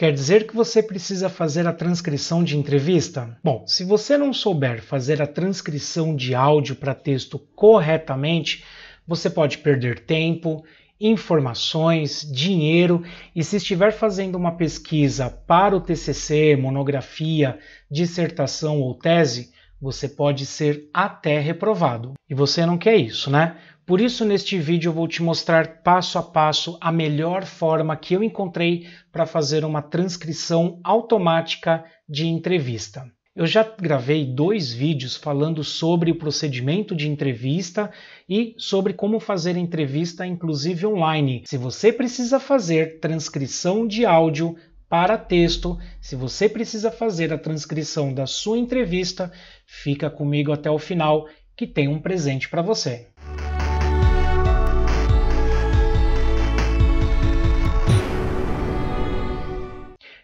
Quer dizer que você precisa fazer a transcrição de entrevista? Bom, se você não souber fazer a transcrição de áudio para texto corretamente, você pode perder tempo, informações, dinheiro e se estiver fazendo uma pesquisa para o TCC, monografia, dissertação ou tese, você pode ser até reprovado. E você não quer isso, né? Por isso, neste vídeo, eu vou te mostrar passo a passo a melhor forma que eu encontrei para fazer uma transcrição automática de entrevista. Eu já gravei dois vídeos falando sobre o procedimento de entrevista e sobre como fazer entrevista, inclusive online. Se você precisa fazer transcrição de áudio para texto. Se você precisa fazer a transcrição da sua entrevista, fica comigo até o final que tem um presente para você.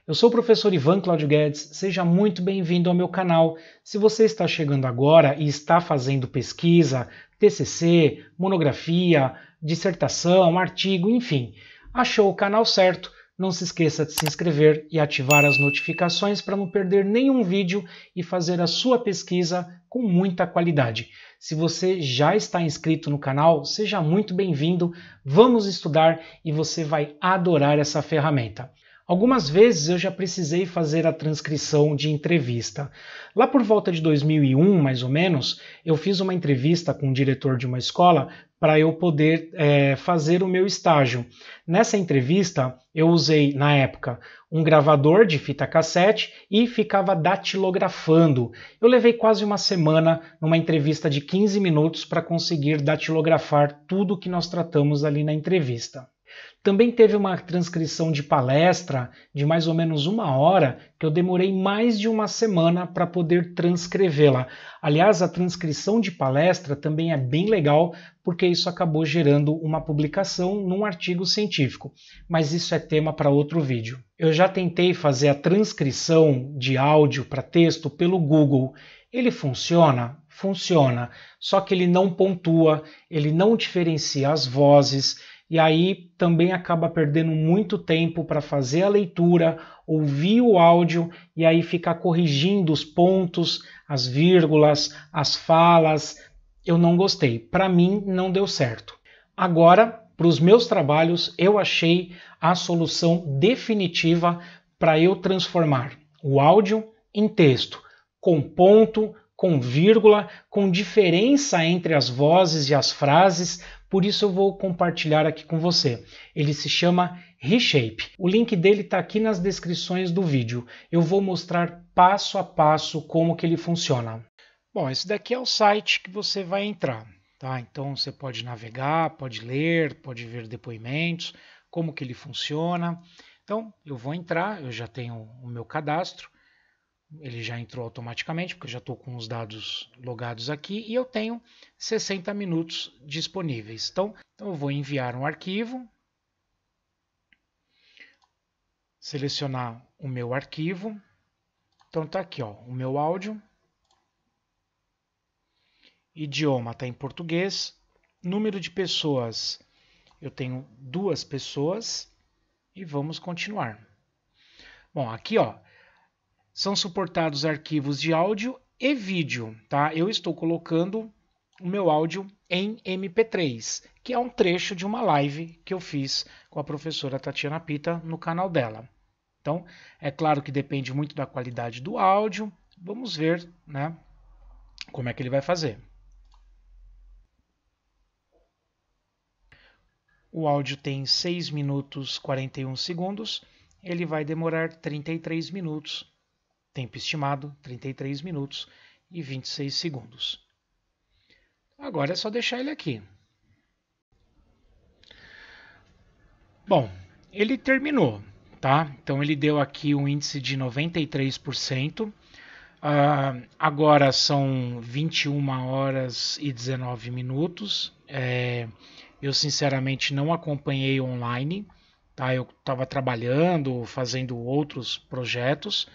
Eu sou o professor Ivan Claudio Guedes, seja muito bem-vindo ao meu canal. Se você está chegando agora e está fazendo pesquisa, TCC, monografia, dissertação, artigo, enfim, achou o canal certo não se esqueça de se inscrever e ativar as notificações para não perder nenhum vídeo e fazer a sua pesquisa com muita qualidade. Se você já está inscrito no canal, seja muito bem-vindo. Vamos estudar e você vai adorar essa ferramenta. Algumas vezes eu já precisei fazer a transcrição de entrevista. Lá por volta de 2001, mais ou menos, eu fiz uma entrevista com o diretor de uma escola para eu poder é, fazer o meu estágio. Nessa entrevista, eu usei, na época, um gravador de fita cassete e ficava datilografando. Eu levei quase uma semana numa entrevista de 15 minutos para conseguir datilografar tudo que nós tratamos ali na entrevista. Também teve uma transcrição de palestra de mais ou menos uma hora, que eu demorei mais de uma semana para poder transcrevê-la. Aliás, a transcrição de palestra também é bem legal, porque isso acabou gerando uma publicação num artigo científico. Mas isso é tema para outro vídeo. Eu já tentei fazer a transcrição de áudio para texto pelo Google. Ele funciona? Funciona, só que ele não pontua, ele não diferencia as vozes e aí também acaba perdendo muito tempo para fazer a leitura, ouvir o áudio e aí ficar corrigindo os pontos, as vírgulas, as falas. Eu não gostei, para mim não deu certo. Agora, para os meus trabalhos, eu achei a solução definitiva para eu transformar o áudio em texto, com ponto, com vírgula, com diferença entre as vozes e as frases, por isso eu vou compartilhar aqui com você. Ele se chama Reshape. O link dele está aqui nas descrições do vídeo. Eu vou mostrar passo a passo como que ele funciona. Bom, esse daqui é o site que você vai entrar, tá? Então você pode navegar, pode ler, pode ver depoimentos, como que ele funciona. Então eu vou entrar, eu já tenho o meu cadastro ele já entrou automaticamente, porque eu já estou com os dados logados aqui, e eu tenho 60 minutos disponíveis. Então, então eu vou enviar um arquivo, selecionar o meu arquivo, então está aqui ó, o meu áudio, idioma está em português, número de pessoas, eu tenho duas pessoas, e vamos continuar. Bom, aqui ó, são suportados arquivos de áudio e vídeo, tá? Eu estou colocando o meu áudio em MP3, que é um trecho de uma live que eu fiz com a professora Tatiana Pita no canal dela. Então, é claro que depende muito da qualidade do áudio. Vamos ver, né, como é que ele vai fazer. O áudio tem 6 minutos 41 segundos, ele vai demorar 33 minutos Tempo estimado: 33 minutos e 26 segundos. Agora é só deixar ele aqui. Bom, ele terminou, tá? Então ele deu aqui um índice de 93%. Uh, ah, agora são 21 horas e 19 minutos. É, eu sinceramente não acompanhei online, tá? Eu estava trabalhando, fazendo outros projetos.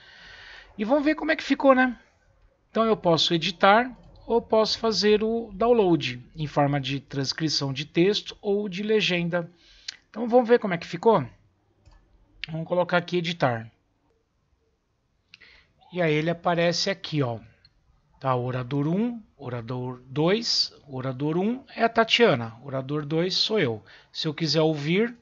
E vamos ver como é que ficou, né? Então eu posso editar ou posso fazer o download em forma de transcrição de texto ou de legenda. Então vamos ver como é que ficou? Vamos colocar aqui editar. E aí ele aparece aqui, ó. Tá, orador 1, orador 2, orador 1 é a Tatiana, orador 2 sou eu. Se eu quiser ouvir,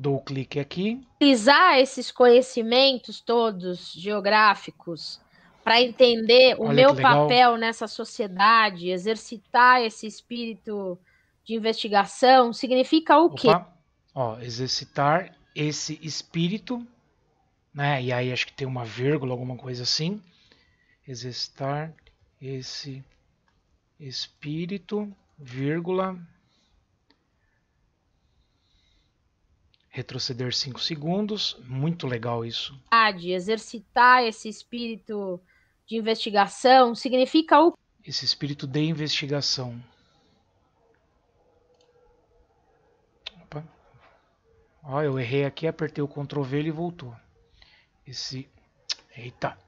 Dou o clique aqui. Utilizar esses conhecimentos todos geográficos para entender o Olha meu papel nessa sociedade, exercitar esse espírito de investigação, significa o Opa. quê? Ó, exercitar esse espírito, né? E aí acho que tem uma vírgula, alguma coisa assim. Exercitar esse espírito, vírgula, retroceder 5 segundos. Muito legal isso. Ah, de exercitar esse espírito de investigação significa o. Esse espírito de investigação. Opa. Ó, eu errei aqui, apertei o Ctrl V e voltou. Esse. Eita!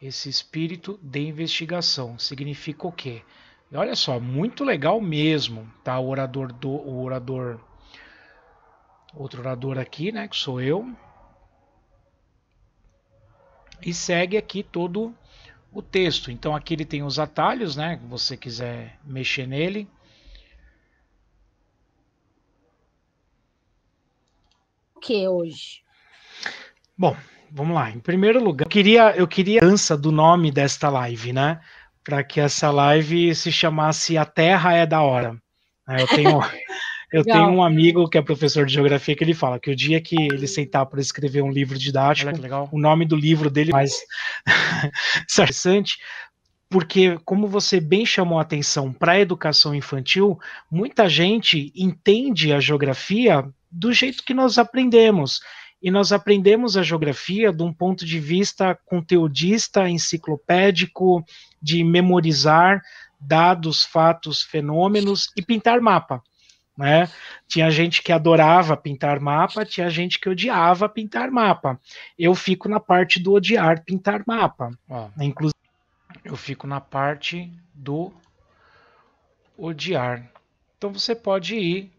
Esse espírito de investigação significa o quê? Olha só, muito legal mesmo, tá? O orador do, o orador outro orador aqui, né, que sou eu. E segue aqui todo o texto. Então aqui ele tem os atalhos, né, que você quiser mexer nele. O que é hoje? Bom, vamos lá. Em primeiro lugar, eu queria eu queria dança do nome desta live, né? Para que essa live se chamasse A Terra é da Hora. Eu tenho Eu Legal. tenho um amigo que é professor de geografia que ele fala que o dia que ele sentar para escrever um livro didático, o nome do livro dele é mais é interessante, porque como você bem chamou a atenção para a educação infantil, muita gente entende a geografia do jeito que nós aprendemos. E nós aprendemos a geografia de um ponto de vista conteudista, enciclopédico, de memorizar dados, fatos, fenômenos e pintar mapa. Né? Tinha gente que adorava pintar mapa, tinha gente que odiava pintar mapa. Eu fico na parte do odiar pintar mapa. Ó, inclusive, eu fico na parte do odiar. Então você pode ir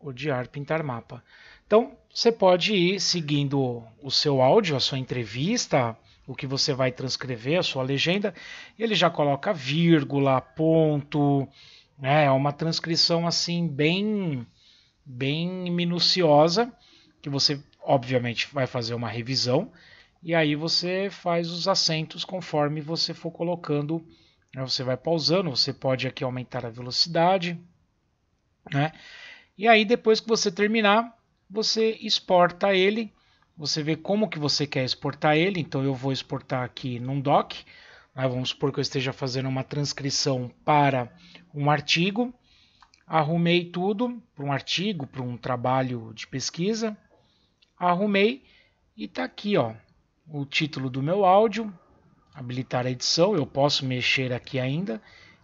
odiar pintar mapa. Então você pode ir seguindo o seu áudio, a sua entrevista, o que você vai transcrever, a sua legenda. Ele já coloca vírgula, ponto, né? É uma transcrição assim bem bem minuciosa que você obviamente vai fazer uma revisão e aí você faz os acentos conforme você for colocando, né? você vai pausando, você pode aqui aumentar a velocidade, né? E aí depois que você terminar, você exporta ele, você vê como que você quer exportar ele, então eu vou exportar aqui num doc, ah, vamos supor que eu esteja fazendo uma transcrição para um artigo, arrumei tudo para um artigo, para um trabalho de pesquisa, arrumei e está aqui ó, o título do meu áudio, habilitar a edição, eu posso mexer aqui ainda,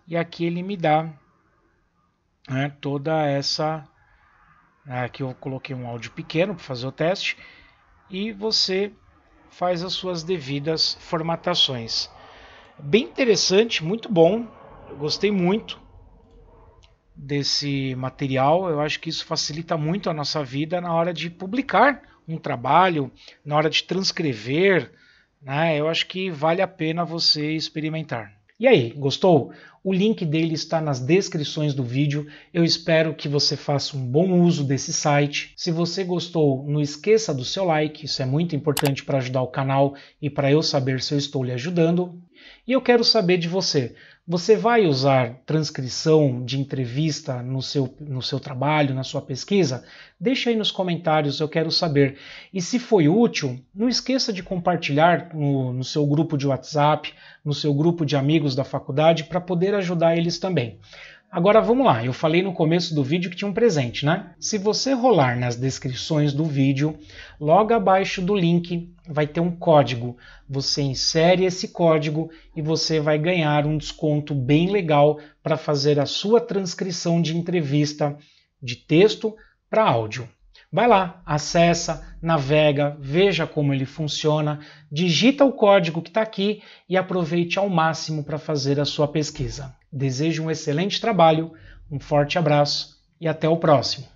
e aqui ele me dá né, toda essa... Né, aqui eu coloquei um áudio pequeno para fazer o teste, e você faz as suas devidas formatações. Bem interessante, muito bom. Eu gostei muito desse material. Eu acho que isso facilita muito a nossa vida na hora de publicar um trabalho, na hora de transcrever. Né? Eu acho que vale a pena você experimentar. E aí, gostou? O link dele está nas descrições do vídeo. Eu espero que você faça um bom uso desse site. Se você gostou, não esqueça do seu like, isso é muito importante para ajudar o canal e para eu saber se eu estou lhe ajudando. E eu quero saber de você. Você vai usar transcrição de entrevista no seu, no seu trabalho, na sua pesquisa? Deixa aí nos comentários, eu quero saber. E se foi útil, não esqueça de compartilhar no, no seu grupo de WhatsApp, no seu grupo de amigos da faculdade, para poder poder ajudar eles também. Agora vamos lá, eu falei no começo do vídeo que tinha um presente, né? Se você rolar nas descrições do vídeo, logo abaixo do link vai ter um código. Você insere esse código e você vai ganhar um desconto bem legal para fazer a sua transcrição de entrevista de texto para áudio. Vai lá, acessa, navega, veja como ele funciona, digita o código que está aqui e aproveite ao máximo para fazer a sua pesquisa. Desejo um excelente trabalho, um forte abraço e até o próximo.